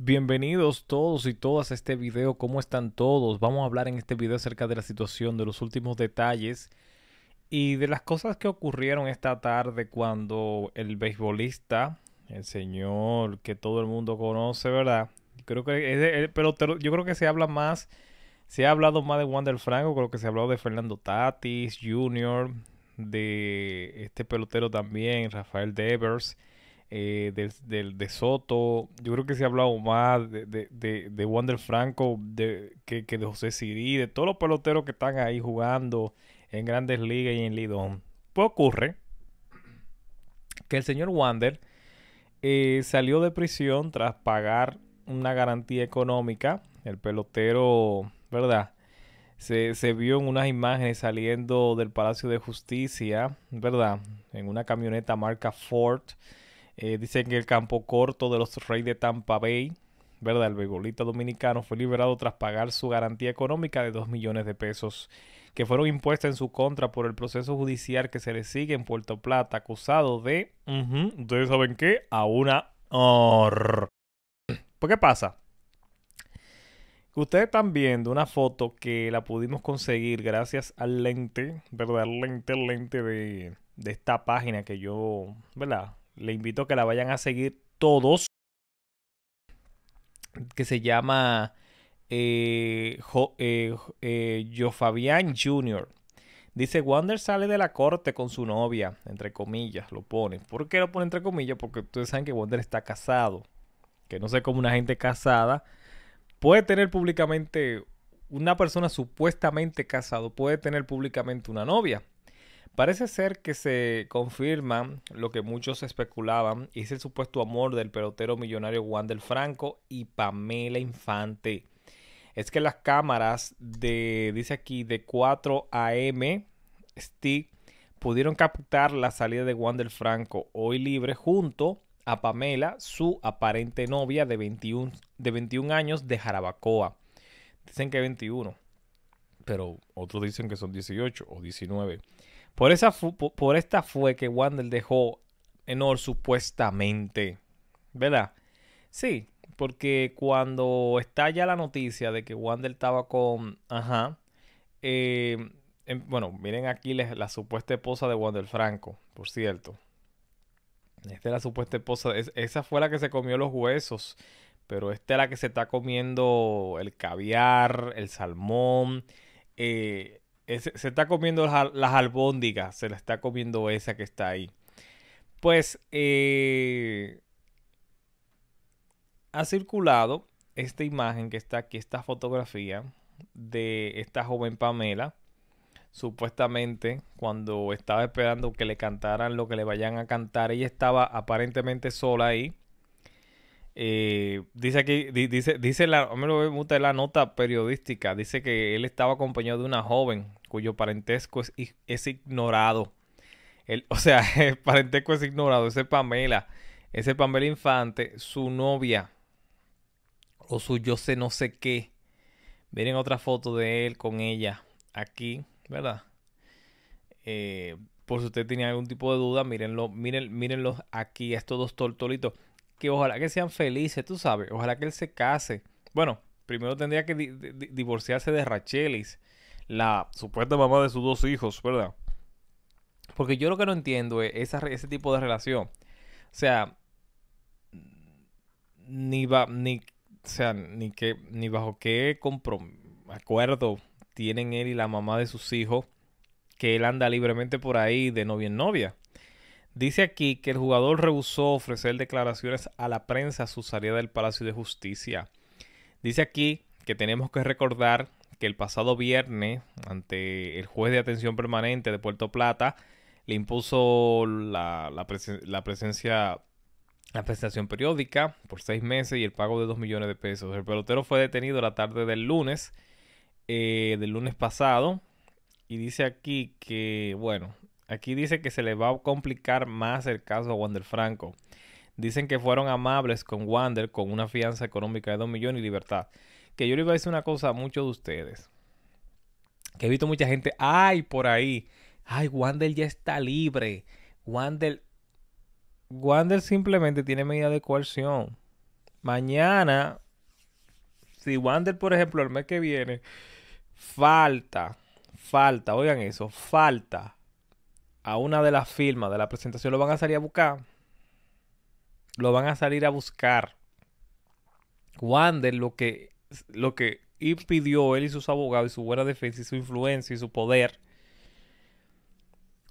Bienvenidos todos y todas a este video, ¿cómo están todos? Vamos a hablar en este video acerca de la situación, de los últimos detalles y de las cosas que ocurrieron esta tarde cuando el beisbolista, el señor que todo el mundo conoce, ¿verdad? Creo que eh, pero yo creo que se habla más, se ha hablado más de Wander Franco, creo que se ha hablado de Fernando Tatis Jr., de este pelotero también, Rafael Devers eh, del, de Soto. Yo creo que se ha hablado más de, de, Wander Franco de, que, de José Siri, de todos los peloteros que están ahí jugando en grandes ligas y en Lidón. Pues ocurre que el señor Wander eh, salió de prisión tras pagar una garantía económica. El pelotero, ¿verdad? Se, se, vio en unas imágenes saliendo del Palacio de Justicia, ¿verdad? En una camioneta marca Ford, eh, dicen que el campo corto de los Reyes de Tampa Bay, ¿verdad? El beisbolista dominicano fue liberado tras pagar su garantía económica de 2 millones de pesos que fueron impuestas en su contra por el proceso judicial que se le sigue en Puerto Plata, acusado de, ustedes saben qué, a una... ¿Por pues, qué pasa? Ustedes están viendo una foto que la pudimos conseguir gracias al lente, ¿verdad? Al lente, lente de esta página que yo, ¿verdad? le invito a que la vayan a seguir todos, que se llama eh, eh, eh Fabián Jr. Dice, Wander sale de la corte con su novia, entre comillas, lo pone. ¿Por qué lo pone entre comillas? Porque ustedes saben que Wander está casado. Que no sé cómo una gente casada puede tener públicamente, una persona supuestamente casado puede tener públicamente una novia. Parece ser que se confirma lo que muchos especulaban, y es el supuesto amor del pelotero millonario Juan del Franco y Pamela Infante. Es que las cámaras de, dice aquí, de 4 AM, Stick, pudieron captar la salida de Juan del Franco, hoy libre, junto a Pamela, su aparente novia de 21, de 21 años de Jarabacoa. Dicen que 21, pero otros dicen que son 18 o 19. Por, esa por esta fue que Wander dejó Enor supuestamente, ¿verdad? Sí, porque cuando está ya la noticia de que Wander estaba con, ajá, eh, em, bueno, miren aquí la supuesta esposa de Wander Franco, por cierto. Esta es la supuesta esposa, esa fue la que se comió los huesos, pero esta es la que se está comiendo el caviar, el salmón, eh, se está comiendo las, albóndigas, se la está comiendo esa que está ahí. Pues eh, ha circulado esta imagen que está aquí, esta fotografía de esta joven Pamela, supuestamente cuando estaba esperando que le cantaran lo que le vayan a cantar, ella estaba aparentemente sola ahí. Eh, dice aquí, dice, dice la, la nota periodística, dice que él estaba acompañado de una joven, cuyo parentesco es, es ignorado. El, o sea, el parentesco es ignorado. Ese Pamela, ese Pamela Infante, su novia o su yo sé no sé qué. Miren otra foto de él con ella aquí, ¿verdad? Eh, por si usted tiene algún tipo de duda, mírenlo, miren, aquí, estos dos tortolitos. Que ojalá que sean felices, tú sabes. Ojalá que él se case. Bueno, primero tendría que divorciarse de Rachelis la supuesta mamá de sus dos hijos, ¿verdad? Porque yo lo que no entiendo es ese tipo de relación. O sea, ni va, ni, ni que, ni bajo qué acuerdo tienen él y la mamá de sus hijos que él anda libremente por ahí de novia en novia. Dice aquí que el jugador rehusó ofrecer declaraciones a la prensa a su salida del Palacio de Justicia. Dice aquí que tenemos que recordar que el pasado viernes, ante el juez de atención permanente de Puerto Plata, le impuso la, la, presencia, la presentación periódica por seis meses y el pago de dos millones de pesos. El pelotero fue detenido la tarde del lunes, eh, del lunes pasado, y dice aquí que, bueno, aquí dice que se le va a complicar más el caso a Wander Franco. Dicen que fueron amables con Wander con una fianza económica de dos millones y libertad que yo le voy a decir una cosa a muchos de ustedes. Que he visto mucha gente, ay, por ahí, ay, Wander ya está libre. Wander, Wander simplemente tiene medida de coerción. Mañana, si Wander, por ejemplo, el mes que viene, falta, falta, oigan eso, falta a una de las firmas de la presentación, lo van a salir a buscar. Lo van a salir a buscar. Wander lo que lo que impidió él y sus abogados y su buena defensa y su influencia y su poder,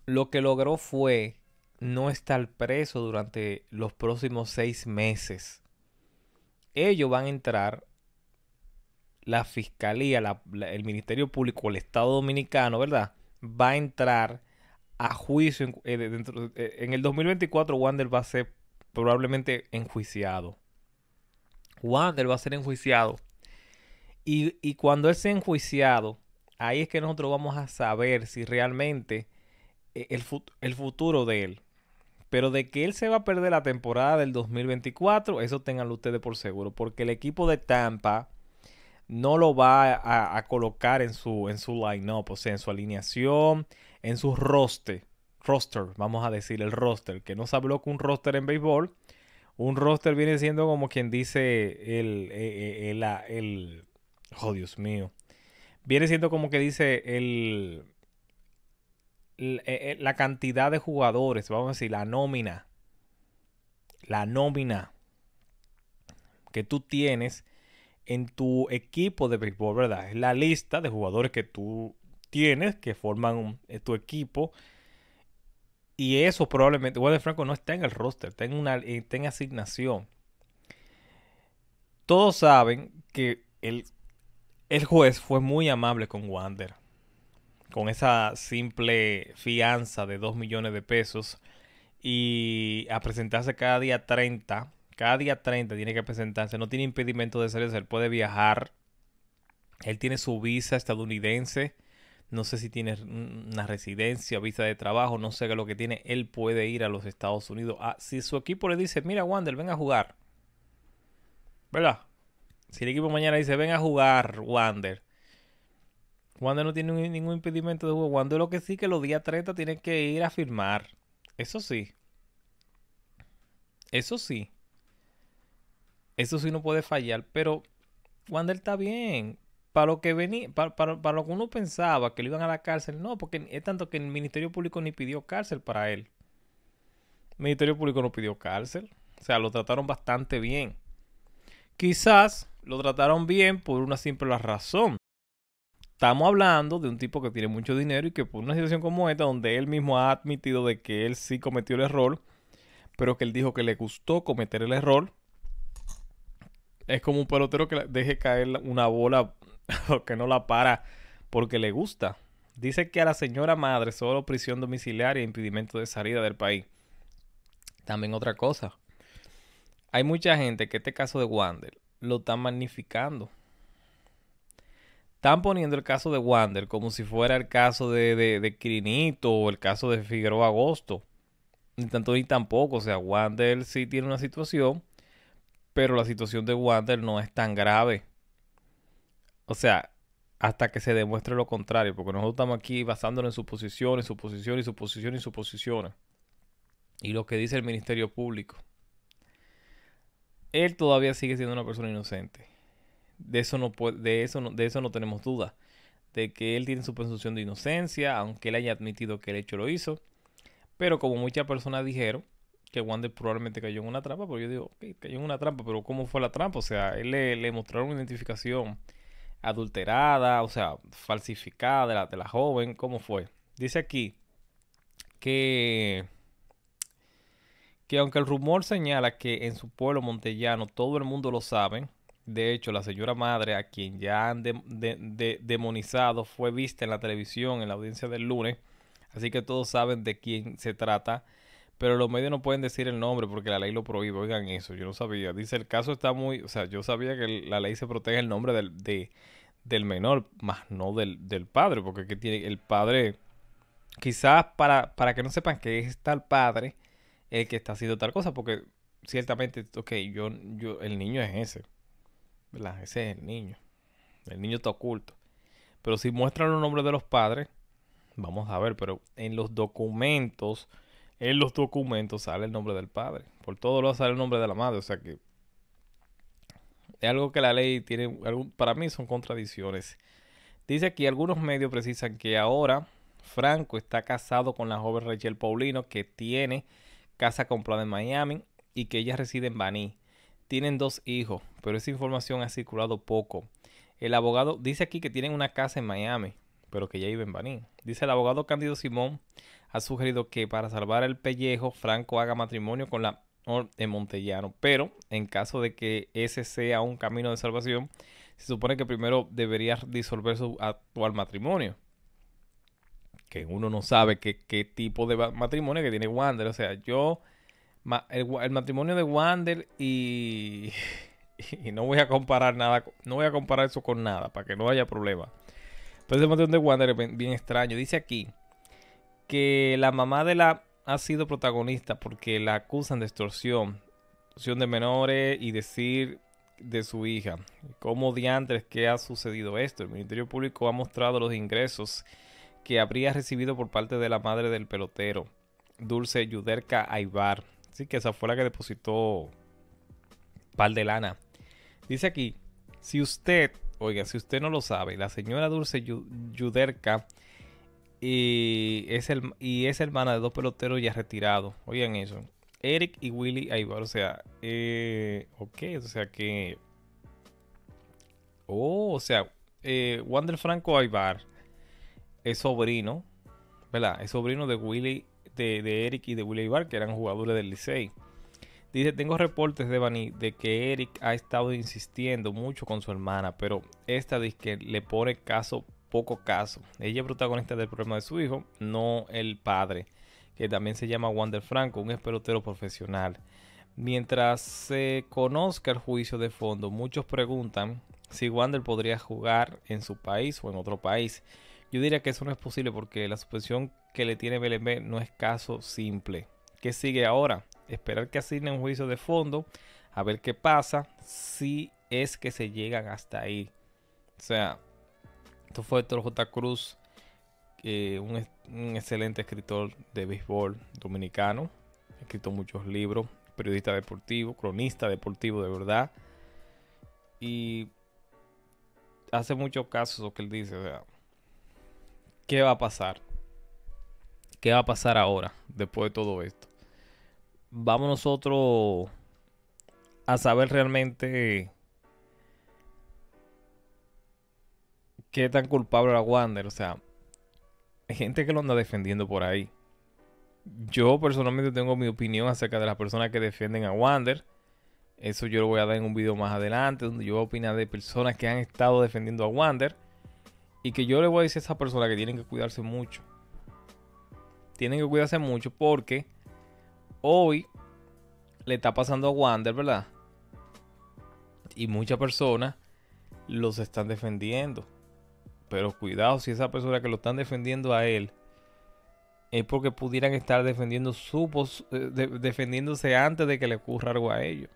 lo que logró fue no estar preso durante los próximos seis meses. Ellos van a entrar, la fiscalía, el Ministerio Público, el Estado Dominicano, ¿verdad? Va a entrar a juicio eh, dentro, eh, en el 2024. Wander va a ser probablemente enjuiciado. Wander va a ser enjuiciado y, cuando él sea enjuiciado, ahí es que nosotros vamos a saber si realmente eh, el, futuro de él. Pero de que él se va a perder la temporada del 2024, eso tenganlo ustedes por seguro. Porque el equipo de Tampa no lo va a, colocar en su, en su line-up, o sea, en su alineación, en su roster. Roster, vamos a decir, el roster. Que no se habló con un roster en béisbol. Un roster viene siendo como quien dice el, eh, eh, el, el, Oh, Dios mío. Viene siendo como que dice el, eh, eh, la cantidad de jugadores, vamos a decir, la nómina. La nómina que tú tienes en tu equipo de béisbol, ¿verdad? Es la lista de jugadores que tú tienes que forman eh, tu equipo. Y eso probablemente, de Franco no está en el roster, una, está en asignación. Todos saben que el el juez fue muy amable con Wander. Con esa simple fianza de 2 millones de pesos y a presentarse cada día 30. Cada día 30 tiene que presentarse. No tiene impedimento de salir. Él puede viajar. Él tiene su visa estadounidense. No sé si tiene una residencia, visa de trabajo, no sé qué es lo que tiene. Él puede ir a los Estados Unidos. Ah, si su equipo le dice, mira, Wander, ven a jugar. ¿Verdad? Si el equipo mañana dice, ven a jugar, Wander. Wander no tiene ningún impedimento de juego. Wander lo que sí que los días 30 tiene que ir a firmar. Eso sí. Eso sí. Eso sí no puede fallar. Pero Wander está bien. Para lo que venía, para, para lo que uno pensaba que le iban a la cárcel, no, porque es tanto que el Ministerio Público ni pidió cárcel para él. El Ministerio Público no pidió cárcel. O sea, lo trataron bastante bien. Quizás lo trataron bien por una simple razón. Estamos hablando de un tipo que tiene mucho dinero y que por una situación como esta, donde él mismo ha admitido de que él sí cometió el error, pero que él dijo que le gustó cometer el error, es como un pelotero que deje caer una bola que no la para porque le gusta. Dice que a la señora madre solo prisión domiciliaria e impedimento de salida del país. También otra cosa. Hay mucha gente que este caso de Wander lo están magnificando. Están poniendo el caso de Wander como si fuera el caso de, de, Crinito o el caso de Figueroa Agosto. Ni tanto ni tampoco. O sea, Wander sí tiene una situación, pero la situación de Wander no es tan grave. O sea, hasta que se demuestre lo contrario, porque nosotros estamos aquí basándonos en suposiciones, suposiciones, suposiciones y suposiciones. Y lo que dice el Ministerio Público él todavía sigue siendo una persona inocente. De eso no, de eso no, de eso no tenemos duda. De que él tiene su presunción de inocencia, aunque él haya admitido que el hecho lo hizo. Pero como muchas personas dijeron, que Wander probablemente cayó en una trampa, pero yo digo, ok, cayó en una trampa, pero ¿cómo fue la trampa? O sea, él le, mostraron una identificación adulterada, o sea, falsificada de la, de la joven, ¿cómo fue? Dice aquí que que aunque el rumor señala que en su pueblo montellano todo el mundo lo sabe, de hecho la señora madre a quien ya han demonizado fue vista en la televisión en la audiencia del lunes, así que todos saben de quién se trata, pero los medios no pueden decir el nombre porque la ley lo prohíbe, oigan eso, yo no sabía, dice el caso está muy, o sea, yo sabía que la ley se protege el nombre del, del menor, más no del, del padre, porque que tiene el padre, quizás para, para que no sepan que es tal padre, el que está haciendo tal cosa, porque ciertamente, ok, yo, yo, el niño es ese, Ese es el niño. El niño está oculto. Pero si muestran los nombres de los padres, vamos a ver, pero en los documentos, en los documentos sale el nombre del padre. Por todo lo sale el nombre de la madre, o sea que es algo que la ley tiene, para mí son contradicciones. Dice aquí, algunos medios precisan que ahora Franco está casado con la joven Rachel Paulino que tiene casa comprada en Miami y que ella reside en Baní. Tienen dos hijos, pero esa información ha circulado poco. El abogado dice aquí que tienen una casa en Miami, pero que ya vive en Baní. Dice el abogado Cándido Simón ha sugerido que para salvar el pellejo, Franco haga matrimonio con la de Montellano. Pero en caso de que ese sea un camino de salvación, se supone que primero debería disolver su actual matrimonio que uno no sabe qué, tipo de matrimonio que tiene Wander. O sea, yo, el, matrimonio de Wander y, no voy a comparar nada, no voy a comparar eso con nada para que no haya problema. Entonces el matrimonio de Wander es bien, extraño. Dice aquí que la mamá de la ha sido protagonista porque la acusan de extorsión, extorsión de menores y decir de su hija. ¿Cómo diantres que ha sucedido esto? El Ministerio Público ha mostrado los ingresos que habría recibido por parte de la madre del pelotero, Dulce Yuderka Aybar, Así que esa fue la que depositó pal de lana. Dice aquí, si usted, oiga, si usted no lo sabe, la señora Dulce Yuderka y es, el, y es hermana de dos peloteros ya retirados. Oigan eso. Eric y Willy Aybar, O sea, eh, ok, o sea que... Oh, o sea, eh, Wander Franco Aybar es sobrino, ¿verdad? Es sobrino de Willy, de, Eric y de Willie Ibar, que eran jugadores del Licey. Dice, tengo reportes de Bani de que Eric ha estado insistiendo mucho con su hermana, pero esta dice que le pone caso, poco caso. Ella es protagonista del problema de su hijo, no el padre, que también se llama Wander Franco, un esperotero profesional. Mientras se conozca el juicio de fondo, muchos preguntan si Wander podría jugar en su país o en otro país. Yo diría que eso no es posible porque la suspensión que le tiene BLM no es caso simple. ¿Qué sigue ahora? Esperar que asigne un juicio de fondo, a ver qué pasa, si es que se llegan hasta ahí. O sea, esto fue Héctor J. Cruz, un, excelente escritor de béisbol dominicano, ha escrito muchos libros, periodista deportivo, cronista deportivo de verdad. Y hace muchos casos lo que él dice, o sea, ¿qué va a pasar? ¿Qué va a pasar ahora, después de todo esto? Vamos nosotros a saber realmente qué tan culpable era Wander. O sea, hay gente que lo anda defendiendo por ahí. Yo personalmente tengo mi opinión acerca de las personas que defienden a Wander. Eso yo lo voy a dar en un video más adelante, donde yo voy a de personas que han estado defendiendo a Wander y que yo le voy a decir a esa persona que tienen que cuidarse mucho. Tienen que cuidarse mucho porque hoy le está pasando a Wander, ¿verdad? Y muchas personas los están defendiendo. Pero cuidado si esa persona que lo están defendiendo a él es porque pudieran estar defendiendo su pos eh, defendiéndose antes de que le ocurra algo a ellos.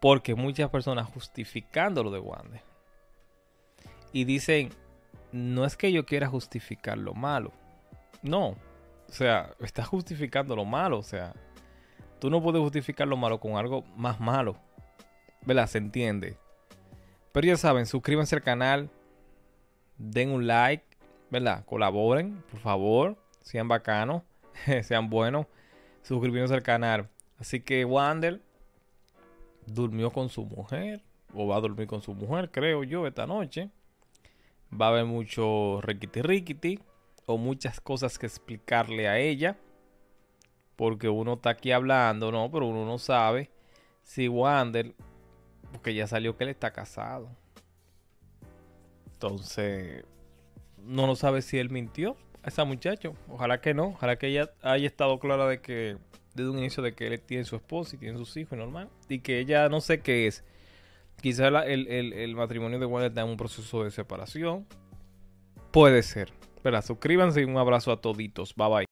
Porque muchas personas justificando lo de Wander y dicen, no es que yo quiera justificar lo malo. No, o sea, estás justificando lo malo, o sea, tú no puedes justificar lo malo con algo más malo. ¿Verdad? Se entiende. Pero ya saben, suscríbanse al canal, den un like, ¿verdad? Colaboren, por favor, sean bacanos, sean buenos, suscríbanse al canal. Así que Wander durmió con su mujer, o va a dormir con su mujer, creo yo, esta noche va a haber mucho riquiti riquiti o muchas cosas que explicarle a ella. Porque uno está aquí hablando, ¿no? Pero uno no sabe si Wander, porque ya salió que él está casado. Entonces, no lo sabe si él mintió a esa muchacha. Ojalá que no. Ojalá que ella haya estado clara de que, desde un inicio, de que él tiene su esposa y tiene sus hijos, normal. Y que ella no sé qué es Quizá el, matrimonio de Wallace está en un proceso de separación. Puede ser. Pero suscríbanse y un abrazo a toditos. Bye bye.